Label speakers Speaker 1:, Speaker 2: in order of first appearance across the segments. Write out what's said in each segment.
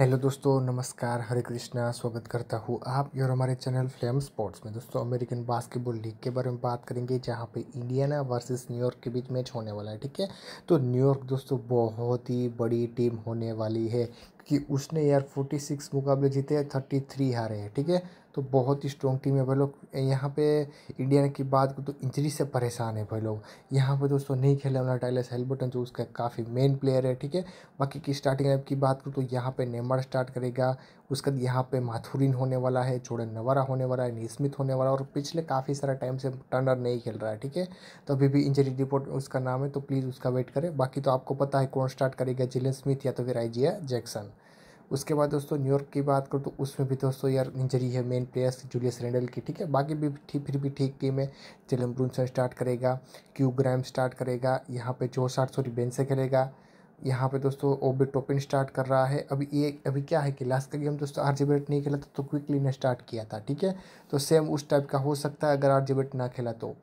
Speaker 1: hello दोस्तों नमस्कार हरे कृष्णा स्वागत करता हूँ आप और हमारे चैनल फ्लेम स्पोर्ट्स में दोस्तों अमेरिकन बास्केटबॉल लीग के बारे में बात करेंगे जहाँ पे इंडियाना वर्सेस न्यूयॉर्क के बीच मैच होने वाला है ठीक है तो न्यूयॉर्क दोस्तों बहुत ही बड़ी टीम होने वाली है कि उसने यार 46 मुकाबले जीते हैं थर्टी हारे हैं ठीक है तो बहुत ही स्ट्रॉन्ग टीम है भाई लोग यहाँ पे इंडियन की बात को तो इंजरी से परेशान है भाई लोग यहाँ पे दोस्तों नहीं खेलने वाला टाइलस हेलबटन जो उसका काफ़ी मेन प्लेयर है ठीक है बाकी की स्टार्टिंग एप की बात करूँ तो यहाँ पे नेमर स्टार्ट करेगा उसके बाद यहाँ पे माथुरिन होने वाला है चोड़न नवारा होने वाला है नीस्मिथ होने वाला है और पिछले काफ़ी सारा टाइम से टर्नर नहीं खेल रहा है ठीक है तो अभी भी इंजरी रिपोर्ट उसका नाम है तो प्लीज़ उसका वेट करें बाकी तो आपको पता है कौन स्टार्ट करेगा जिलन स्मिथ या तो फिर आईजिया जैक्सन उसके बाद दोस्तों न्यूयॉर्क की बात करूँ तो उसमें भी दोस्तों यार इंजरी है मेन प्लेयर्स जूलियस रेंडल की ठीक है बाकी भी ठीक फिर भी ठीक टीम है चिलम ब्रूनसन स्टार्ट करेगा क्यू ग्राम स्टार्ट करेगा यहाँ पे जो साठ सॉरी बेन से खेलेगा यहाँ पे दोस्तों ओबी टोपिन स्टार्ट कर रहा है अभी ये अभी क्या है कि लास्ट का गेम दोस्तों आर जी नहीं खेला था तो क्विकली ने स्टार्ट किया था ठीक है तो सेम उस टाइप का हो सकता है अगर आर ना खेला तो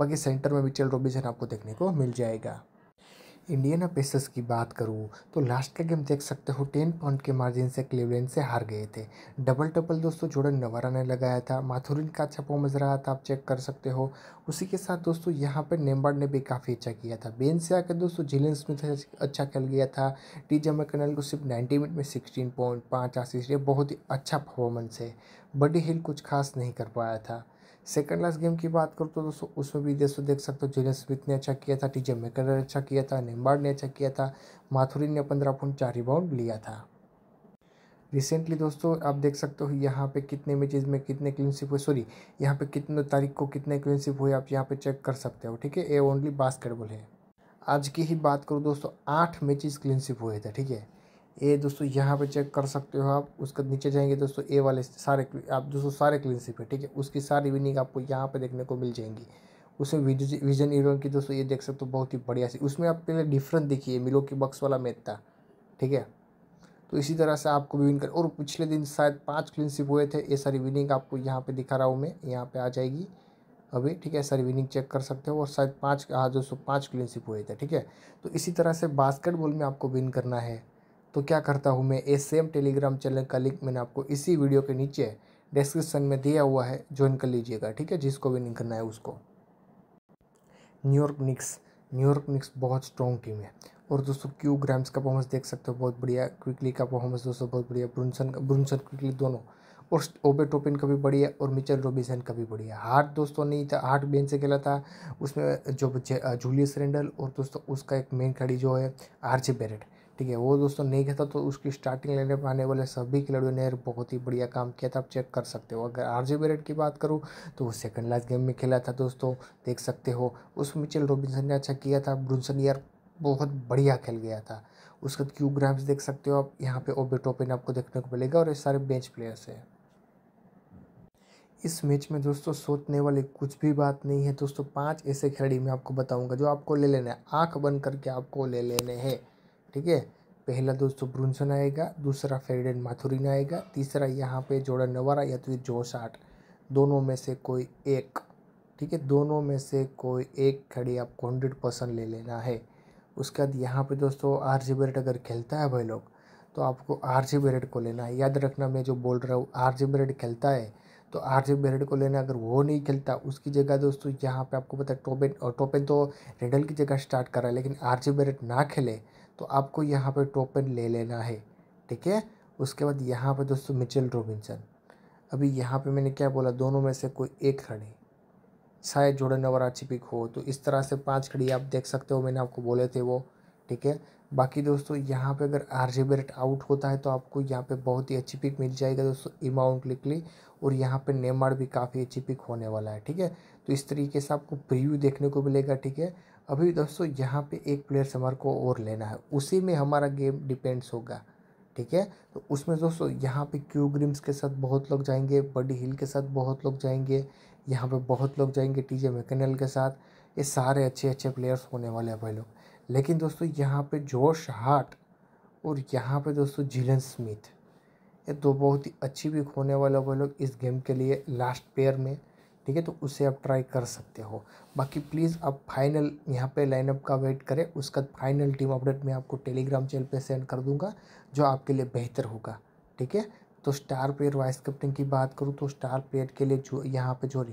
Speaker 1: बाकी सेंटर में भी चल रोबिजन आपको देखने को मिल जाएगा इंडियन पेसर्स की बात करूँ तो लास्ट का गेम देख सकते हो टेन पॉइंट के मार्जिन से क्लेवलैंड से हार गए थे डबल टबल दोस्तों जोड़न नवारा ने लगाया था माथुरिन का अच्छा परफॉर्मेंस रहा था आप चेक कर सकते हो उसी के साथ दोस्तों यहाँ पर नेम्बार्ड ने भी काफ़ी अच्छा किया था बेन से आकर दोस्तों जिलन स्मिथ अच्छा खेल गया था टी कनल को सिर्फ नाइन्टी मिनट में सिक्सटीन पॉइंट पाँच आशीष बहुत ही अच्छा परफॉर्मेंस है बडी हिल कुछ खास नहीं कर पाया था सेकंड लास्ट गेम की बात करूँ तो दोस्तों उसमें भी दोस्तों देख सकते हो जेलन स्मिथ ने अच्छा किया था टीजे मेकर ने अच्छा किया था नेम्बार्ड ने अच्छा किया था माथुरी ने पंद्रह पॉइंट चार रिबाउंड लिया था रिसेंटली दोस्तों आप देख सकते हो यहाँ पे कितने मैचेज में कितने क्लीनशिप हुए सॉरी यहाँ पे कितने तारीख को कितने क्लीनशिप हुए आप यहाँ पे चेक कर सकते हो ठीक है ए ओनली बास्केटबॉल है आज की ही बात करूँ दोस्तों आठ मैचेस क्लीनशिप हुए थे ठीक है ये दोस्तों यहाँ पे चेक कर सकते हो आप उसके नीचे जाएंगे दोस्तों ए वाले सारे आप दोस्तों सारे क्लीन है ठीक है उसकी सारी विनिंग आपको यहाँ पे देखने को मिल जाएंगी उसमें विजन हीरो की दोस्तों ये देख सकते हो बहुत ही बढ़िया सी उसमें आप पहले डिफरेंट देखिए मिलो की बक्स वाला मेहता ठीक है तो इसी तरह से आपको विन कर और पिछले दिन शायद पाँच क्लीन हुए थे ये सारी विनिंग आपको यहाँ पर दिखा रहा हूँ मैं यहाँ पर आ जाएगी अभी ठीक है सारी विनिंग चेक कर सकते हो और शायद पाँच हाँ दोस्तों पाँच क्लीन हुए थे ठीक है तो इसी तरह से बास्केटबॉल में आपको विन करना है तो क्या करता हूँ मैं ये सेम टेलीग्राम चैनल का लिंक मैंने आपको इसी वीडियो के नीचे डिस्क्रिप्शन में दिया हुआ है ज्वाइन कर लीजिएगा ठीक है जिसको भी नहीं करना है उसको न्यूयॉर्क निक्स न्यूयॉर्क निक्स बहुत स्ट्रॉन्ग टीम है और दोस्तों क्यू ग्राम्स का परफॉर्मेंस देख सकते हो बहुत बढ़िया क्विकली का परफॉर्मेंस दोस्तों बहुत बढ़िया ब्रुनसन ब्रुनसन क्विकली दोनों और ओबे टोपिन का भी बढ़िया और मिचल रोबिसन का भी बढ़िया हार्ट दोस्तों नहीं था हार्ट बेन से खेला था उसमें जो जूलियस रेंडल और दोस्तों उसका एक मेन खड़ी जो है आरजे बेरेट ठीक है वो दोस्तों नहीं खेलता तो उसकी स्टार्टिंग पर आने वाले सभी खिलाड़ियों ने बहुत ही बढ़िया काम किया था आप चेक कर सकते हो अगर आर जे बेरेट की बात करूँ तो वो सेकंड लास्ट गेम में खेला था दोस्तों देख सकते हो उस मिचेल रॉबिन्सन ने अच्छा किया था ब्रुनसन यार बहुत बढ़िया खेल गया था उसके बाद क्यू ग्राम्स देख सकते हो आप यहाँ पे ओबे टोपिन आपको देखने को मिलेगा और ये सारे बेंच प्लेयर्स हैं इस मैच में दोस्तों सोचने वाली कुछ भी बात नहीं है दोस्तों पांच ऐसे खिलाड़ी मैं आपको बताऊंगा जो आपको ले लेने आंख बंद करके आपको ले लेने हैं ठीक है पहला दोस्तों ब्रुनसन आएगा दूसरा फेरिडन माथुरिन आएगा तीसरा यहाँ पे जोड़ा नवारा या तो जोश आठ दोनों में से कोई एक ठीक है दोनों में से कोई एक खड़ी आपको हंड्रेड परसेंट ले लेना है उसके बाद यहाँ पे दोस्तों आर जी बेरेट अगर खेलता है भाई लोग तो आपको आर जी बेरेड को लेना है याद रखना मैं जो बोल रहा हूँ आर जी बेरेड खेलता है तो आर जे बेरेड को लेना अगर वो नहीं खेलता उसकी जगह दोस्तों यहाँ पर आपको पता है टोपेन टोपेन तो रेडल की जगह स्टार्ट कर रहा है लेकिन आर जी बेरेट ना खेले तो आपको यहाँ पर टोपन ले लेना है ठीक है उसके बाद यहाँ पर दोस्तों मिचेल रॉबिन्सन अभी यहाँ पे मैंने क्या बोला दोनों में से कोई एक खड़ी शायद जोड़न अच्छी पिक हो तो इस तरह से पांच खड़ी आप देख सकते हो मैंने आपको बोले थे वो ठीक है बाकी दोस्तों यहाँ पे अगर आर जे बेरेट आउट होता है तो आपको यहाँ पे बहुत ही अच्छी पिक मिल जाएगा दोस्तों इमाउंट लिकली और यहाँ पे नेमार भी काफ़ी अच्छी पिक होने वाला है ठीक है तो इस तरीके से आपको प्रीव्यू देखने को मिलेगा ठीक है अभी दोस्तों यहाँ पे एक प्लेयर्स हमारे को और लेना है उसी में हमारा गेम डिपेंड्स होगा ठीक है तो उसमें दोस्तों यहाँ पे क्यू ग्रिम्स के साथ बहुत लोग जाएंगे बडी हिल के साथ बहुत लोग जाएंगे यहाँ पे बहुत लोग जाएंगे टीजे मैकेनल के साथ ये सारे अच्छे अच्छे प्लेयर्स होने वाले हैं भाई लोग लेकिन दोस्तों यहाँ पर जोश हार्ट और यहाँ पर दोस्तों जिलन स्मिथ ये दो बहुत ही अच्छी भी होने वाले भाई लोग इस गेम के लिए लास्ट पेयर में ठीक है तो उसे आप ट्राई कर सकते हो बाकी प्लीज़ आप फाइनल यहाँ पे लाइनअप का वेट करें उसका फाइनल टीम अपडेट मैं आपको टेलीग्राम चैनल पे सेंड कर दूंगा जो आपके लिए बेहतर होगा ठीक है तो स्टार प्लेयर वाइस कैप्टन की बात करूँ तो स्टार प्लेयर के लिए जो यहाँ पे जो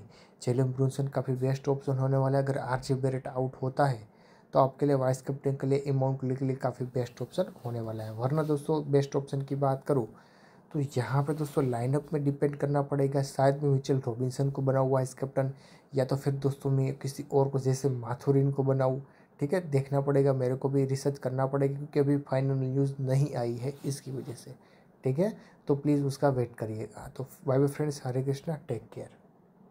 Speaker 1: जेलम ब्रूनसन काफ़ी बेस्ट ऑप्शन होने वाला है अगर आर जे बेरेट आउट होता है तो आपके लिए वाइस कैप्टन के लिए अमाउंट के लिए काफ़ी बेस्ट ऑप्शन होने वाला है वरना दोस्तों बेस्ट ऑप्शन की बात करूँ तो यहाँ पे दोस्तों लाइनअप में डिपेंड करना पड़ेगा शायद में मिचल रॉबिन्सन को बना हुआ इस कैप्टन या तो फिर दोस्तों मैं किसी और को जैसे माथुरिन को बनाऊँ ठीक है देखना पड़ेगा मेरे को भी रिसर्च करना पड़ेगा क्योंकि अभी फाइनल न्यूज़ नहीं आई है इसकी वजह से ठीक है तो प्लीज़ उसका वेट करिएगा तो bye bye friends Hare Krishna take care